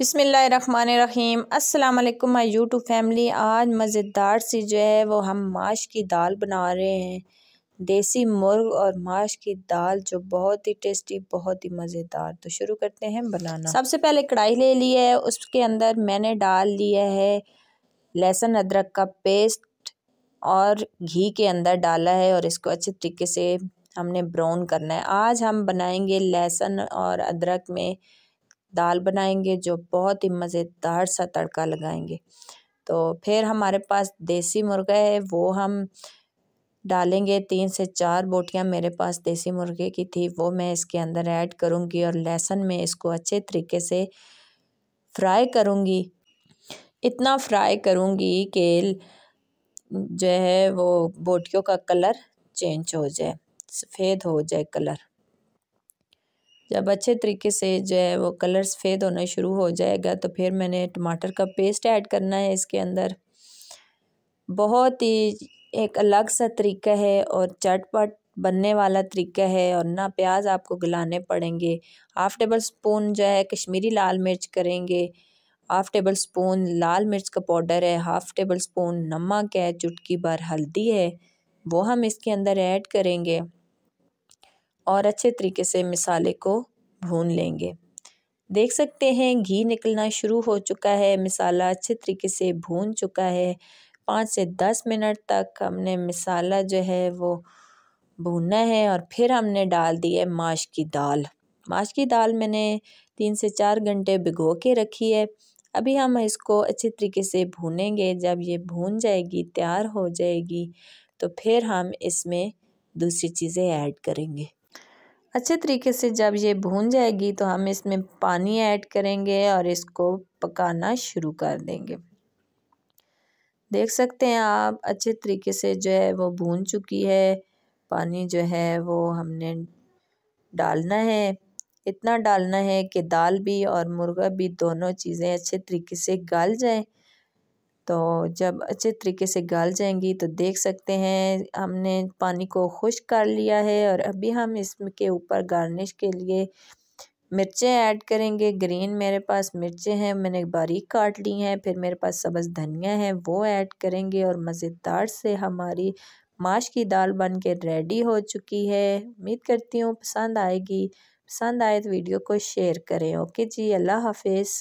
बिसमीम अस्सलाम वालेकुम माय यूट्यूब फैमिली आज मज़ेदार सी जो है वो हम माश की दाल बना रहे हैं देसी मुर्ग और माश की दाल जो बहुत ही टेस्टी बहुत ही मज़ेदार तो शुरू करते हैं बनाना सबसे पहले कढ़ाई ले ली है उसके अंदर मैंने डाल लिया है लहसुन अदरक का पेस्ट और घी के अंदर डाला है और इसको अच्छे तरीके से हमने ब्राउन करना है आज हम बनाएंगे लहसुन और अदरक में दाल बनाएंगे जो बहुत ही मज़ेदार सा तड़का लगाएंगे तो फिर हमारे पास देसी मुर्गा है वो हम डालेंगे तीन से चार बोटियाँ मेरे पास देसी मुर्गे की थी वो मैं इसके अंदर ऐड करूँगी और लहसुन में इसको अच्छे तरीके से फ्राई करूँगी इतना फ्राई करूँगी कि जो है वो बोटियों का कलर चेंज हो जाए सफ़ेद हो जाए कलर जब अच्छे तरीके से जो है वो कलर्स फेद होना शुरू हो जाएगा तो फिर मैंने टमाटर का पेस्ट ऐड करना है इसके अंदर बहुत ही एक अलग सा तरीका है और चटपट बनने वाला तरीका है और ना प्याज आपको गलाने पड़ेंगे हाफ़ टेबल स्पून जो है कश्मीरी लाल मिर्च करेंगे हाफ़ टेबल स्पून लाल मिर्च का पाउडर है हाफ़ टेबल स्पून नमक है चुटकी भर हल्दी है वो हम इसके अंदर ऐड करेंगे और अच्छे तरीके से मिसाले को भून लेंगे देख सकते हैं घी निकलना शुरू हो चुका है मिसाला अच्छे तरीके से भून चुका है पाँच से दस मिनट तक हमने मिसाला जो है वो भूनना है और फिर हमने डाल दी है माश की दाल माश की दाल मैंने तीन से चार घंटे भिगो के रखी है अभी हम इसको अच्छे तरीके से भूनेंगे जब ये भून जाएगी तैयार हो जाएगी तो फिर हम इसमें दूसरी चीज़ें ऐड करेंगे अच्छे तरीके से जब ये भून जाएगी तो हम इसमें पानी ऐड करेंगे और इसको पकाना शुरू कर देंगे देख सकते हैं आप अच्छे तरीके से जो है वो भून चुकी है पानी जो है वो हमने डालना है इतना डालना है कि दाल भी और मुर्गा भी दोनों चीज़ें अच्छे तरीके से गल जाए तो जब अच्छे तरीके से गल जाएंगी तो देख सकते हैं हमने पानी को खुश कर लिया है और अभी हम इसके ऊपर गार्निश के लिए मिर्चें ऐड करेंगे ग्रीन मेरे पास मिर्चें हैं मैंने बारीक काट ली हैं फिर मेरे पास सब्ज़ धनिया है वो ऐड करेंगे और मज़ेदार से हमारी माश की दाल बन के रेडी हो चुकी है उम्मीद करती हूँ पसंद आएगी पसंद आए तो वीडियो को शेयर करें ओके जी अल्लाह हाफिज़